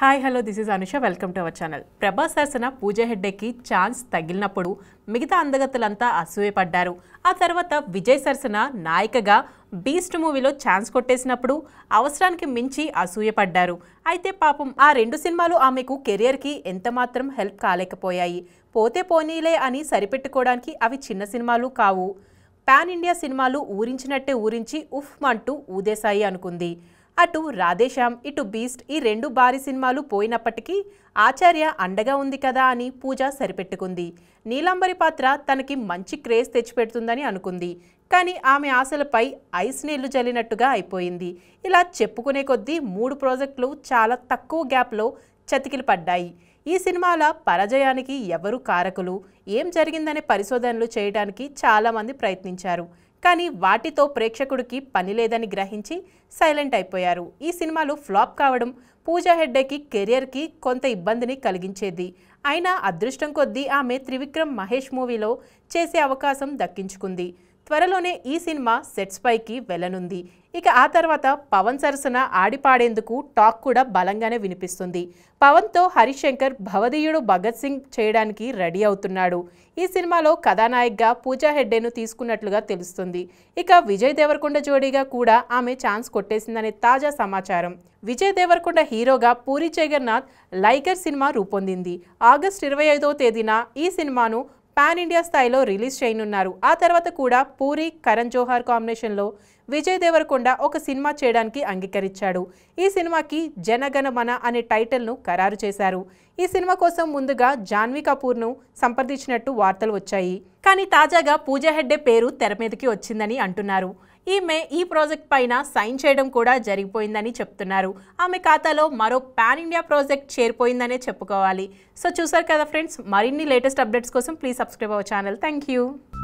hi hello this is Anusha welcome to our channel Prabhas సరసన Pooja హెడ్డేకి chance తగిలినప్పుడు మిగతా అందగతులంతా అసూయపడ్డారు ఆ తర్వాత విజయ్ సరసన నాయికగా బీస్ట్ మూవీలో ఛాన్స్ కొట్టేసినప్పుడు అవసరానికి మించి అసూయపడ్డారు అయితే పాపం ఆ రెండు సినిమాలు ఆమెకు కెరియర్కి ఎంతమాత్రం హెల్ప్ కాలేకపోయాయి పోతే పోనీలే అని సరిపెట్టుకోవడానికి అవి చిన్న సినిమాలు కావు పాన్ ఇండియా సినిమాలు ఊరించినట్టే ఊరించి ఉఫ్ అంటూ ఊదేశాయి అనుకుంది అటు రాధేశ్యామ్ ఇటు బీస్ట్ ఈ రెండు భారీ సినిమాలు పోయినప్పటికీ ఆచార్య అండగా ఉంది కదా అని పూజ సరిపెట్టుకుంది నీలాంబరి పాత్ర తనకి మంచి క్రేజ్ తెచ్చిపెడుతుందని అనుకుంది కానీ ఆమె ఆశలపై ఐస్ నీళ్లు జల్లినట్టుగా అయిపోయింది ఇలా చెప్పుకునే కొద్దీ మూడు ప్రాజెక్టులు చాలా తక్కువ గ్యాప్లో చతికిలు పడ్డాయి ఈ సినిమాల పరాజయానికి ఎవరు కారకులు ఏం జరిగిందనే పరిశోధనలు చేయడానికి చాలామంది ప్రయత్నించారు కానీ వాటితో ప్రేక్షకుడికి పని లేదని గ్రహించి సైలెంట్ అయిపోయారు ఈ సినిమాలు ఫ్లాప్ కావడం పూజా హెడ్డేకి కెరియర్కి కొంత ఇబ్బందిని కలిగించేది అయినా అదృష్టం కొద్దీ ఆమె త్రివిక్రమ్ మహేష్ మూవీలో చేసే అవకాశం దక్కించుకుంది త్వరలోనే ఈ సినిమా సెట్స్ పైకి వెళ్ళనుంది ఇక ఆ తర్వాత పవన్ సరసన ఆడిపాడేందుకు టాక్ కూడా బలంగానే వినిపిస్తుంది పవన్తో హరిశంకర్ భవదీయుడు భగత్ సింగ్ చేయడానికి రెడీ అవుతున్నాడు ఈ సినిమాలో కథానాయకగా పూజా హెడ్డేను తీసుకున్నట్లుగా తెలుస్తుంది ఇక విజయ్ దేవరకొండ జోడీగా కూడా ఆమె ఛాన్స్ కొట్టేసిందనే తాజా సమాచారం విజయ్ దేవరకొండ హీరోగా పూరి జగన్నాథ్ లైగర్ సినిమా రూపొందింది ఆగస్ట్ ఇరవై ఐదవ తేదీన ఈ సినిమాను పాన్ ఇండియా స్థాయిలో రిలీజ్ చేయనున్నారు ఆ తర్వాత కూడా పూరి కరణ్ జోహార్ కాంబినేషన్లో విజయ్ దేవరకొండ ఒక సినిమా చేయడానికి అంగీకరించాడు ఈ సినిమాకి జనగణమన అనే టైటిల్ను ఖరారు చేశారు ఈ సినిమా కోసం ముందుగా జాన్వీ కపూర్ను సంప్రదించినట్టు వార్తలు వచ్చాయి కానీ తాజాగా పూజా హెడ్డే పేరు తెర మీదకి వచ్చిందని అంటున్నారు ఈమె ఈ ప్రాజెక్ట్ పైన సైన్ చేయడం కూడా జరిగిపోయిందని చెప్తున్నారు ఆమె ఖాతాలో మరో పాన్ ఇండియా ప్రాజెక్ట్ చేరిపోయిందనే చెప్పుకోవాలి సో చూసారు కదా ఫ్రెండ్స్ మరిన్ని లేటెస్ట్ అప్డేట్స్ కోసం please subscribe our channel thank